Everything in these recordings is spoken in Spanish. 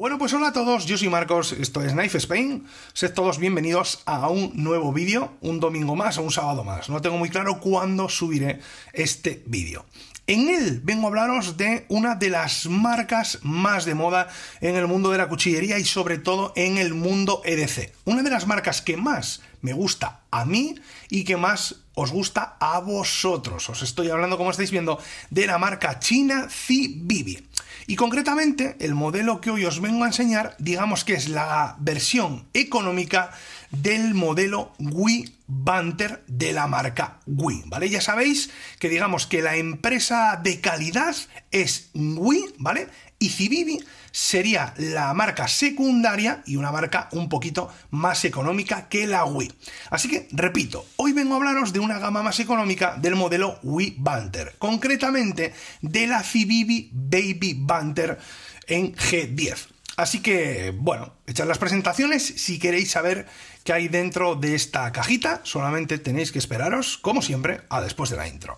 Bueno, pues hola a todos, yo soy Marcos, esto es Knife Spain. Sed todos bienvenidos a un nuevo vídeo, un domingo más o un sábado más. No tengo muy claro cuándo subiré este vídeo. En él vengo a hablaros de una de las marcas más de moda en el mundo de la cuchillería y sobre todo en el mundo EDC. Una de las marcas que más me gusta a mí y que más os gusta a vosotros. Os estoy hablando, como estáis viendo, de la marca china Zibibi. Y concretamente, el modelo que hoy os vengo a enseñar, digamos que es la versión económica del modelo Wii Banter de la marca Wii, ¿vale? Ya sabéis que digamos que la empresa de calidad es Wii, ¿vale? Y Civivi sería la marca secundaria y una marca un poquito más económica que la Wii. Así que, repito, hoy vengo a hablaros de una gama más económica del modelo Wii Banter, concretamente de la Fibibi Baby Banter en G10. Así que, bueno, echad las presentaciones, si queréis saber qué hay dentro de esta cajita, solamente tenéis que esperaros, como siempre, a después de la intro.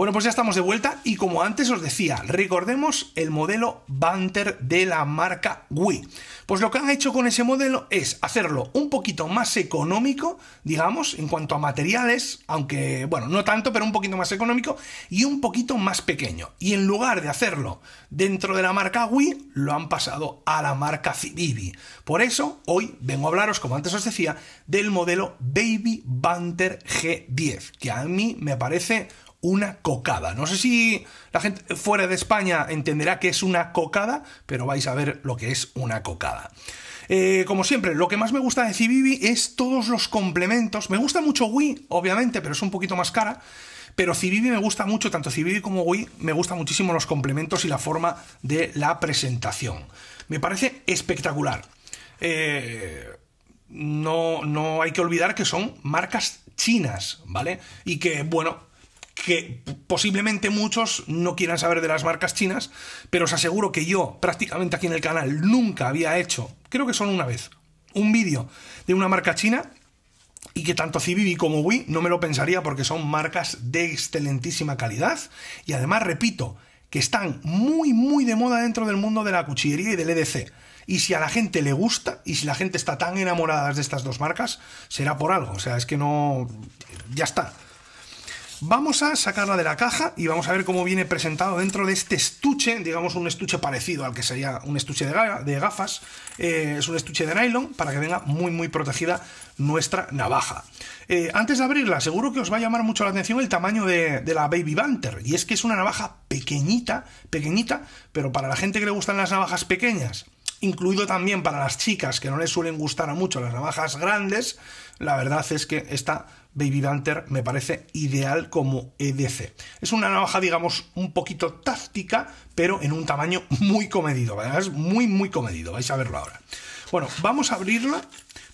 Bueno, pues ya estamos de vuelta y como antes os decía, recordemos el modelo Banter de la marca Wii. Pues lo que han hecho con ese modelo es hacerlo un poquito más económico, digamos, en cuanto a materiales, aunque, bueno, no tanto, pero un poquito más económico y un poquito más pequeño. Y en lugar de hacerlo dentro de la marca Wii, lo han pasado a la marca Civivi. Por eso, hoy vengo a hablaros, como antes os decía, del modelo Baby Banter G10, que a mí me parece una cocada. No sé si la gente fuera de España entenderá que es una cocada, pero vais a ver lo que es una cocada. Eh, como siempre, lo que más me gusta de Civivi es todos los complementos. Me gusta mucho Wii, obviamente, pero es un poquito más cara. Pero Civivi me gusta mucho, tanto Civivi como Wii, me gustan muchísimo los complementos y la forma de la presentación. Me parece espectacular. Eh, no, no hay que olvidar que son marcas chinas, ¿vale? Y que, bueno, que posiblemente muchos no quieran saber de las marcas chinas, pero os aseguro que yo prácticamente aquí en el canal nunca había hecho, creo que solo una vez, un vídeo de una marca china y que tanto CBB como Wii no me lo pensaría porque son marcas de excelentísima calidad y además, repito, que están muy muy de moda dentro del mundo de la cuchillería y del EDC. Y si a la gente le gusta y si la gente está tan enamorada de estas dos marcas, será por algo. O sea, es que no... ya está. Vamos a sacarla de la caja y vamos a ver cómo viene presentado dentro de este estuche, digamos un estuche parecido al que sería un estuche de, gafas. Eh, es un estuche de nylon para que venga muy muy protegida nuestra navaja. Eh, antes de abrirla, seguro que os va a llamar mucho la atención el tamaño de, la Baby Banter. Y es que es una navaja pequeñita, pequeñita, pero para la gente que le gustan las navajas pequeñas incluido también para las chicas que no les suelen gustar a mucho las navajas grandes, la verdad es que esta Baby Banter me parece ideal como EDC. Es una navaja, digamos, un poquito táctica, pero en un tamaño muy comedido, ¿verdad? Es muy, muy comedido, vais a verlo ahora. Bueno, vamos a abrirla,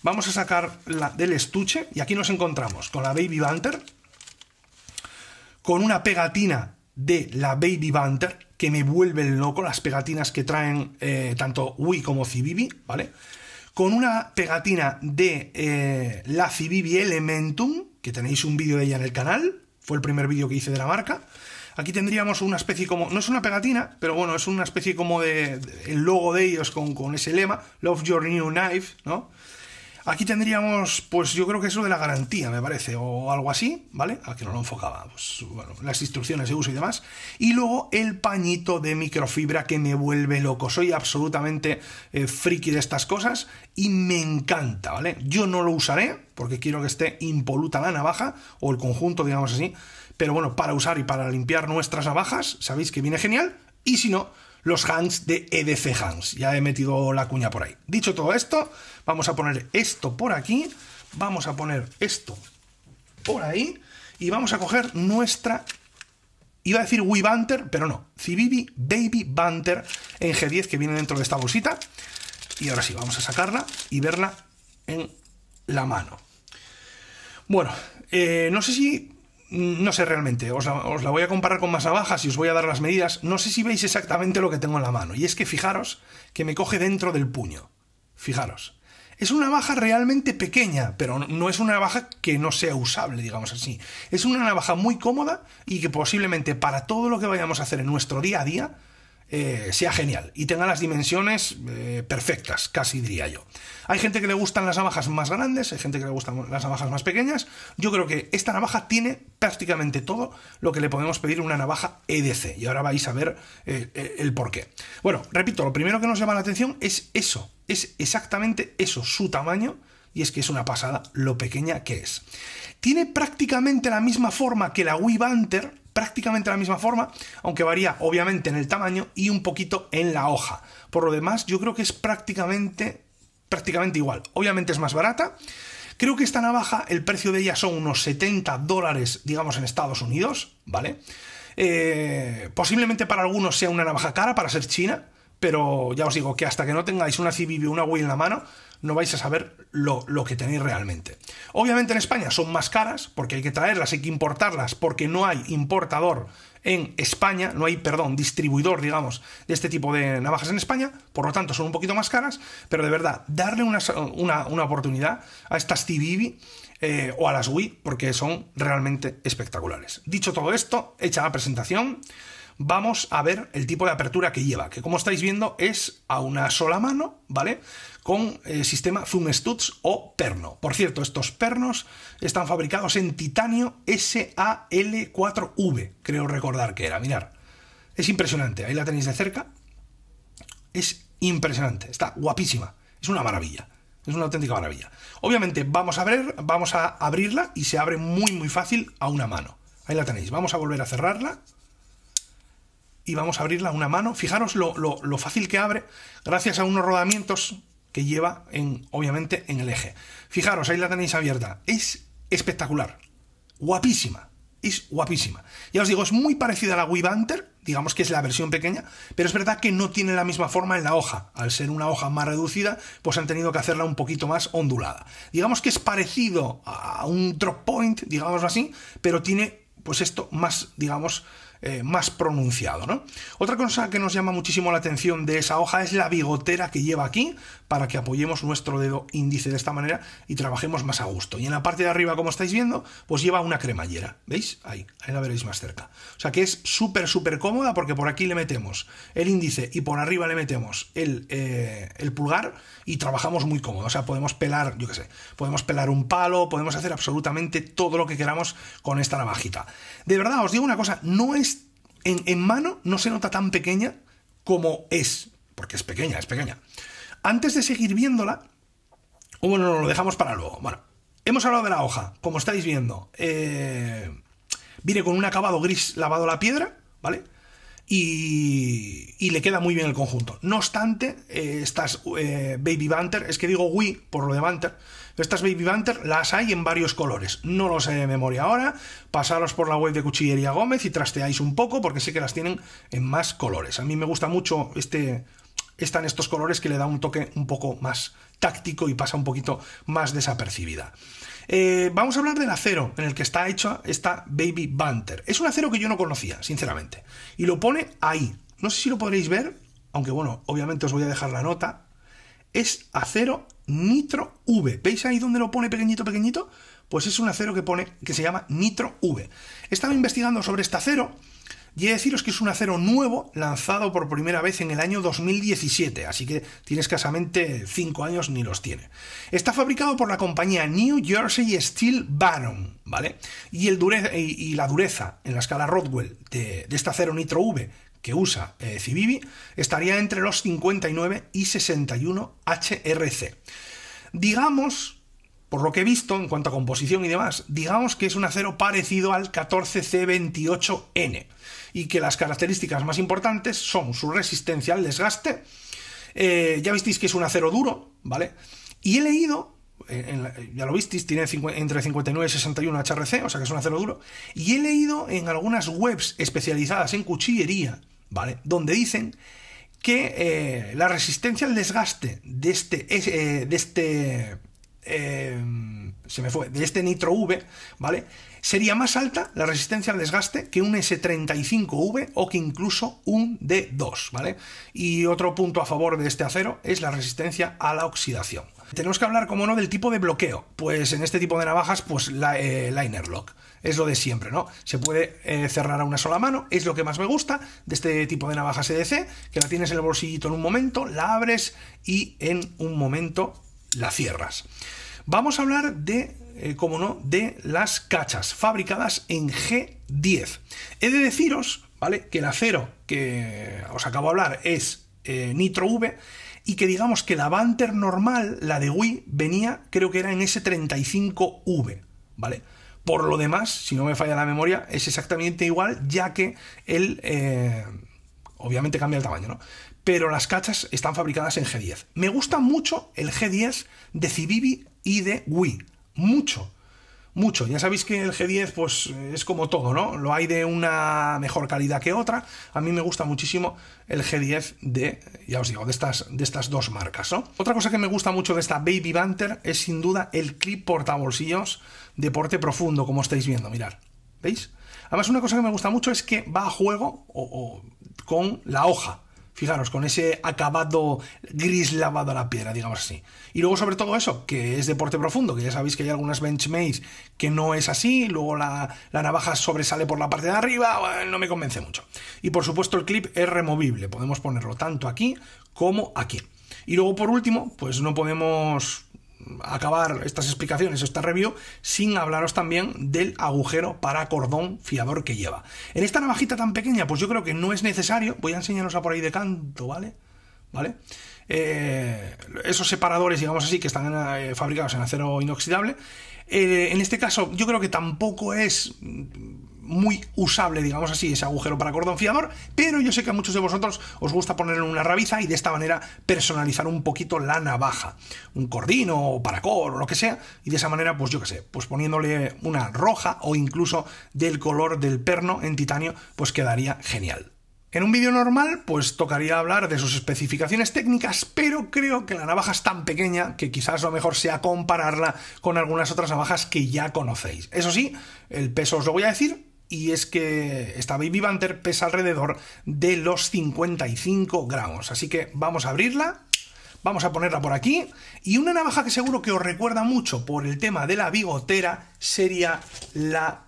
vamos a sacarla del estuche y aquí nos encontramos con la Baby Banter, con una pegatina de la Baby Banter, que me vuelve loco las pegatinas que traen eh, tanto Wii como CBB. ¿vale? con una pegatina de eh, la Civivi Elementum, que tenéis un vídeo de ella en el canal, fue el primer vídeo que hice de la marca. Aquí tendríamos una especie como, no es una pegatina, pero bueno, es una especie como de, el logo de ellos con, con ese lema, Love Your New Knife, ¿no? Aquí tendríamos, pues yo creo que eso de la garantía, me parece, o algo así, ¿vale? A que no lo enfocaba, pues, bueno, las instrucciones de uso y demás. Y luego el pañito de microfibra que me vuelve loco. Soy absolutamente eh, friki de estas cosas y me encanta, ¿vale? Yo no lo usaré porque quiero que esté impoluta la navaja o el conjunto, digamos así. Pero bueno, para usar y para limpiar nuestras navajas, sabéis que viene genial. Y si no, los Hans de EDC hans Ya he metido la cuña por ahí. Dicho todo esto, vamos a poner esto por aquí, vamos a poner esto por ahí y vamos a coger nuestra... Iba a decir Wii Banter, pero no. Cibibi Baby Banter en G10 que viene dentro de esta bolsita. Y ahora sí, vamos a sacarla y verla en la mano. Bueno, eh, no sé si no sé realmente, os la, voy a comparar con más navajas y os voy a dar las medidas, no sé si veis exactamente lo que tengo en la mano, y es que fijaros que me coge dentro del puño, fijaros. Es una navaja realmente pequeña, pero no es una navaja que no sea usable, digamos así. Es una navaja muy cómoda y que posiblemente para todo lo que vayamos a hacer en nuestro día a día eh, sea genial y tenga las dimensiones eh, perfectas, casi diría yo. Hay gente que le gustan las navajas más grandes, hay gente que le gustan las navajas más pequeñas. Yo creo que esta navaja tiene prácticamente todo lo que le podemos pedir una navaja EDC. Y ahora vais a ver eh, el por qué. Bueno, repito, lo primero que nos llama la atención es eso. Es exactamente eso, su tamaño. Y es que es una pasada lo pequeña que es. Tiene prácticamente la misma forma que la Wii Banter, prácticamente la misma forma, aunque varía obviamente en el tamaño y un poquito en la hoja. Por lo demás, yo creo que es prácticamente, prácticamente igual. Obviamente es más barata. Creo que esta navaja, el precio de ella son unos 70 dólares, digamos, en Estados Unidos, ¿vale? Eh, posiblemente para algunos sea una navaja cara para ser china, pero ya os digo que hasta que no tengáis una CBB, una Wii en la mano, no vais a saber lo, que tenéis realmente. Obviamente en España son más caras porque hay que traerlas, hay que importarlas porque no hay importador en España, no hay, perdón, distribuidor, digamos, de este tipo de navajas en España, por lo tanto son un poquito más caras, pero de verdad, darle una, oportunidad a estas TV eh, o a las Wii porque son realmente espectaculares. Dicho todo esto, hecha la presentación, vamos a ver el tipo de apertura que lleva, que como estáis viendo es a una sola mano, ¿vale? Con el eh, sistema Zoom Studs o perno. Por cierto, estos pernos están fabricados en titanio SAL4V, creo recordar que era, mirar. Es impresionante, ahí la tenéis de cerca. Es impresionante, está guapísima, es una maravilla. Es una auténtica maravilla. Obviamente vamos a ver, vamos a abrirla y se abre muy muy fácil a una mano. Ahí la tenéis. Vamos a volver a cerrarla y vamos a abrirla a una mano. Fijaros lo, fácil que abre gracias a unos rodamientos que lleva en, obviamente en el eje. Fijaros, ahí la tenéis abierta. Es espectacular. Guapísima. Es guapísima. Ya os digo, es muy parecida a la Weebunter. digamos que es la versión pequeña, pero es verdad que no tiene la misma forma en la hoja. Al ser una hoja más reducida, pues han tenido que hacerla un poquito más ondulada. Digamos que es parecido a un drop point, digamos así, pero tiene pues esto más, digamos, eh, más pronunciado. ¿no? Otra cosa que nos llama muchísimo la atención de esa hoja es la bigotera que lleva aquí para que apoyemos nuestro dedo índice de esta manera y trabajemos más a gusto. Y en la parte de arriba, como estáis viendo, pues lleva una cremallera. ¿Veis? Ahí, ahí la veréis más cerca. O sea que es súper, súper cómoda porque por aquí le metemos el índice y por arriba le metemos el, eh, pulgar y trabajamos muy cómodo. O sea, podemos pelar, yo qué sé, podemos pelar un palo, podemos hacer absolutamente todo lo que queramos con esta navajita. De verdad, os digo una cosa, no es en, mano no se nota tan pequeña como es, porque es pequeña, es pequeña. Antes de seguir viéndola, o oh, bueno, lo dejamos para luego. Bueno, hemos hablado de la hoja, como estáis viendo. Eh, viene con un acabado gris lavado la piedra, ¿vale? y, le queda muy bien el conjunto. No obstante, eh, estas eh, Baby Banter, es que digo Wii por lo de Banter, estas Baby Banter las hay en varios colores. No los sé de memoria ahora. Pasaros por la web de Cuchillería Gómez y trasteáis un poco porque sé que las tienen en más colores. A mí me gusta mucho este, están estos colores que le da un toque un poco más táctico y pasa un poquito más desapercibida. Eh, vamos a hablar del acero en el que está hecha esta Baby Banter. Es un acero que yo no conocía, sinceramente. Y lo pone ahí. No sé si lo podréis ver, aunque bueno, obviamente os voy a dejar la nota. Es acero Nitro V. ¿Veis ahí donde lo pone pequeñito, pequeñito? Pues es un acero que pone, que se llama Nitro V. He estado investigando sobre este acero y he deciros que es un acero nuevo lanzado por primera vez en el año 2017, así que tiene escasamente 5 años ni los tiene. Está fabricado por la compañía New Jersey Steel Baron, ¿vale? Y, la dureza en la escala Rodwell de, este acero Nitro V que usa eh, estaría entre los 59 y 61 HRC. Digamos, por lo que he visto en cuanto a composición y demás, digamos que es un acero parecido al 14C28N y que las características más importantes son su resistencia al desgaste. Eh, ya visteis que es un acero duro, ¿vale? Y he leído, eh, ya lo visteis, tiene entre 59 y 61 HRC, o sea que es un acero duro. Y he leído en algunas webs especializadas en cuchillería, ¿vale? Donde dicen que eh, la resistencia al desgaste de este, de este se me fue, de este Nitro V, ¿vale? Sería más alta la resistencia al desgaste que un S35V o que incluso un D2, ¿vale? Y otro punto a favor de este acero es la resistencia a la oxidación. Tenemos que hablar, como no, del tipo de bloqueo. Pues en este tipo de navajas, pues la, eh, liner lock. Es lo de siempre, ¿no? Se puede eh, cerrar a una sola mano, es lo que más me gusta de este tipo de navajas EDC, que la tienes en el bolsillito en un momento, la abres y en un momento la cierras. Vamos a hablar de, eh, como no, de las cachas fabricadas en G10. He de deciros, ¿vale? Que el acero que os acabo de hablar es eh, Nitro V y que digamos que la Banter normal, la de Wii, venía, creo que era en S35V, ¿vale? Por lo demás, si no me falla la memoria, es exactamente igual, ya que él eh, obviamente cambia el tamaño, ¿no? Pero las cachas están fabricadas en G10. Me gusta mucho el G10 de Civivi y de Wii. Mucho, mucho. Ya sabéis que el G10 pues es como todo, ¿no? Lo hay de una mejor calidad que otra. A mí me gusta muchísimo el G10 de, ya os digo, de estas, de estas dos marcas, Otra cosa que me gusta mucho de esta Baby Banter es sin duda el clip portabolsillos de porte profundo, como estáis viendo, mirar ¿Veis? Además, una cosa que me gusta mucho es que va a juego o, con la hoja. Fijaros, con ese acabado gris lavado a la piedra, digamos así. Y luego, sobre todo eso, que es deporte profundo, que ya sabéis que hay algunas benchmates que no es así, luego la, navaja sobresale por la parte de arriba, no me convence mucho. Y por supuesto, el clip es removible, podemos ponerlo tanto aquí como aquí. Y luego, por último, pues no podemos acabar estas explicaciones, esta review, sin hablaros también del agujero para cordón fiador que lleva. En esta navajita tan pequeña, pues yo creo que no es necesario, voy a enseñaros a por ahí de canto, ¿vale? ¿Vale? Eh, esos separadores, digamos así, que están eh, fabricados en acero inoxidable. Eh, en este caso, yo creo que tampoco es muy usable, digamos así, ese agujero para cordón fiador, pero yo sé que a muchos de vosotros os gusta ponerle una rabiza y de esta manera personalizar un poquito la navaja, un cordino o paracord o lo que sea, y de esa manera, pues yo qué sé, pues poniéndole una roja o incluso del color del perno en titanio, pues quedaría genial. En un vídeo normal, pues tocaría hablar de sus especificaciones técnicas, pero creo que la navaja es tan pequeña que quizás lo mejor sea compararla con algunas otras navajas que ya conocéis. Eso sí, el peso os lo voy a decir, y es que esta Baby Banter pesa alrededor de los 55 gramos. Así que vamos a abrirla, vamos a ponerla por aquí. Y una navaja que seguro que os recuerda mucho por el tema de la bigotera sería la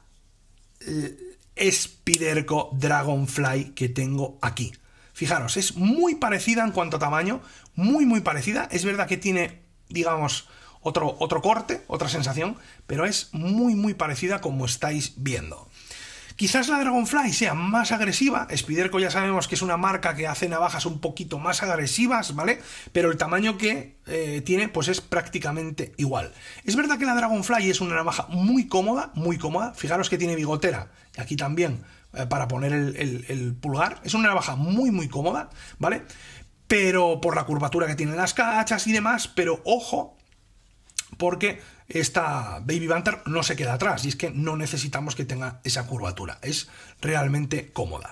eh, Spiderco Dragonfly que tengo aquí. Fijaros, es muy parecida en cuanto a tamaño, muy muy parecida. Es verdad que tiene, digamos, otro, otro corte, otra sensación, pero es muy muy parecida como estáis viendo. Quizás la Dragonfly sea más agresiva, Spiderco ya sabemos que es una marca que hace navajas un poquito más agresivas, ¿vale? Pero el tamaño que eh, tiene pues es prácticamente igual. Es verdad que la Dragonfly es una navaja muy cómoda, muy cómoda, fijaros que tiene bigotera, y aquí también eh, para poner el, el pulgar, es una navaja muy muy cómoda, ¿vale? Pero por la curvatura que tienen las cachas y demás, pero ojo, porque esta Baby Banter no se queda atrás y es que no necesitamos que tenga esa curvatura, es realmente cómoda.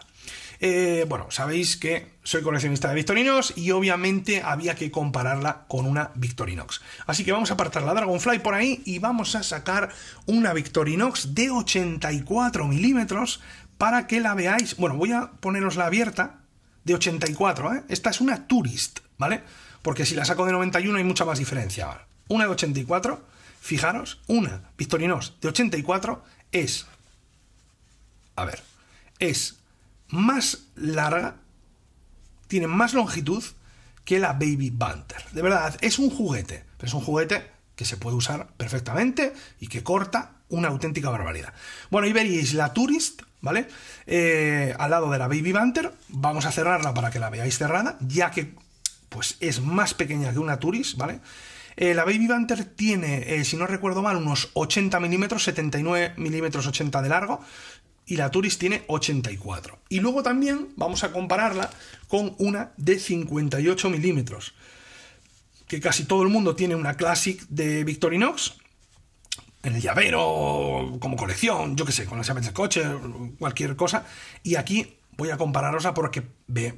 Eh, bueno, sabéis que soy coleccionista de Victorinox... y obviamente había que compararla con una Victorinox. Así que vamos a apartar la Dragonfly por ahí y vamos a sacar una Victorinox de 84 milímetros para que la veáis. Bueno, voy a poneros la abierta de 84, ¿eh? Esta es una Tourist, ¿vale? Porque si la saco de 91 hay mucha más diferencia. Una de 84 Fijaros, una Victorinox de 84 es, a ver, es más larga, tiene más longitud que la Baby Banter. De verdad, es un juguete, pero es un juguete que se puede usar perfectamente y que corta una auténtica barbaridad. Bueno, y veréis la Tourist, ¿vale? Eh, al lado de la Baby Banter. Vamos a cerrarla para que la veáis cerrada, ya que pues es más pequeña que una Tourist, ¿vale? Eh, la Baby Banter tiene, eh, si no recuerdo mal, unos 80 milímetros, 79 milímetros 80 de largo, y la Turis tiene 84. Y luego también vamos a compararla con una de 58 milímetros, que casi todo el mundo tiene una Classic de Victorinox, en el llavero, como colección, yo qué sé, con las llaves del coche, cualquier cosa. Y aquí voy a compararosla porque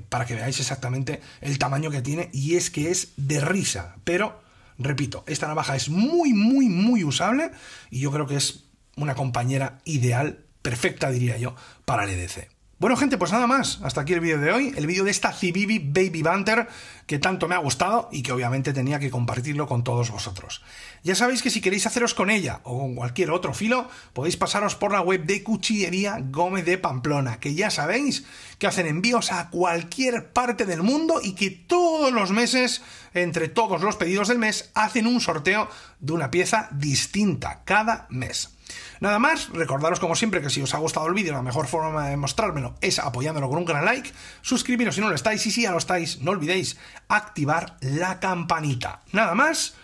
para que veáis exactamente el tamaño que tiene y es que es de risa, pero Repito, esta navaja es muy, muy, muy usable y yo creo que es una compañera ideal, perfecta diría yo, para el EDC. Bueno, gente, pues nada más. Hasta aquí el vídeo de hoy. El vídeo de esta Cibibi Baby Banter que tanto me ha gustado y que obviamente tenía que compartirlo con todos vosotros. Ya sabéis que si queréis haceros con ella o con cualquier otro filo, podéis pasaros por la web de Cuchillería Gómez de Pamplona, que ya sabéis que hacen envíos a cualquier parte del mundo y que todos los meses, entre todos los pedidos del mes, hacen un sorteo de una pieza distinta cada mes. Nada más, recordaros como siempre que si os ha gustado el vídeo, la mejor forma de mostrármelo es apoyándolo con un gran like, suscribiros si no lo estáis y si ya lo estáis, no olvidéis activar la campanita. Nada más,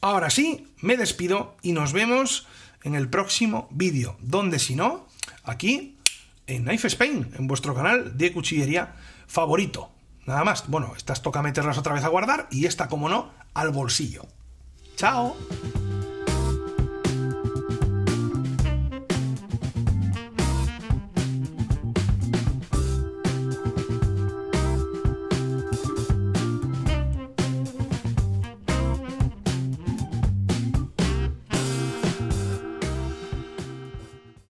ahora sí, me despido y nos vemos en el próximo vídeo, donde si no, aquí en Knife Spain, en vuestro canal de cuchillería favorito. Nada más, bueno, estas toca meterlas otra vez a guardar y esta, como no, al bolsillo. ¡Chao!